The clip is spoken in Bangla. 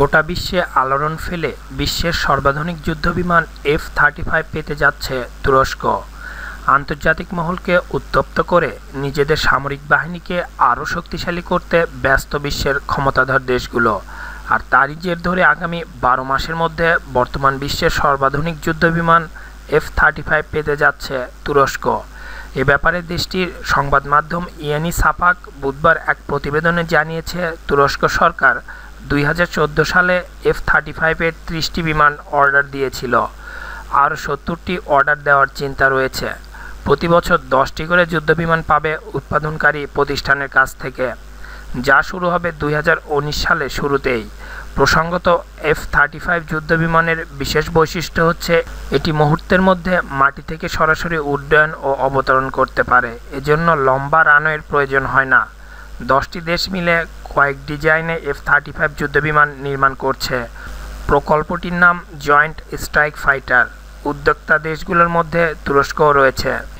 গোটা বিশ্বে আলোড়ন ফেলে বিশ্বের সর্বাধুনিক যুদ্ধ বিমান এফ থার্টি ফাইভ পেতে যাচ্ছে তুরস্ক আন্তর্জাতিক মহলকে উত্তপ্ত করে নিজেদের সামরিক বাহিনীকে আরও শক্তিশালী করতে ব্যস্ত বিশ্বের ক্ষমতাধর দেশগুলো আর তারই জের ধরে আগামী বারো মাসের মধ্যে বর্তমান বিশ্বের সর্বাধুনিক যুদ্ধ বিমান এফ থার্টি ফাইভ পেতে যাচ্ছে তুরস্ক এ ব্যাপারে দেশটির সংবাদ মাধ্যম ইয়ানি সাফাক বুধবার এক প্রতিবেদনে জানিয়েছে তুরস্ক সরকার দুই সালে এফ থার্টি ফাইভের ত্রিশটি বিমান অর্ডার দিয়েছিল আর সত্তরটি অর্ডার দেওয়ার চিন্তা রয়েছে প্রতি বছর দশটি করে যুদ্ধবিমান পাবে উৎপাদনকারী প্রতিষ্ঠানের কাছ থেকে যা শুরু হবে দুই সালে শুরুতেই প্রসঙ্গত এফ থার্টি ফাইভ যুদ্ধ বিমানের বিশেষ বৈশিষ্ট্য হচ্ছে এটি মুহূর্তের মধ্যে মাটি থেকে সরাসরি উড্ডয়ন ও অবতরণ করতে পারে এজন্য লম্বা রানওয়ের প্রয়োজন হয় না দশটি দেশ মিলে কয়েক ডিজাইনে এফ থার্টি ফাইভ যুদ্ধ বিমান নির্মাণ করছে প্রকল্পটির নাম জয়েন্ট স্ট্রাইক ফাইটার উদ্যোক্তা দেশগুলোর মধ্যে তুরস্কও রয়েছে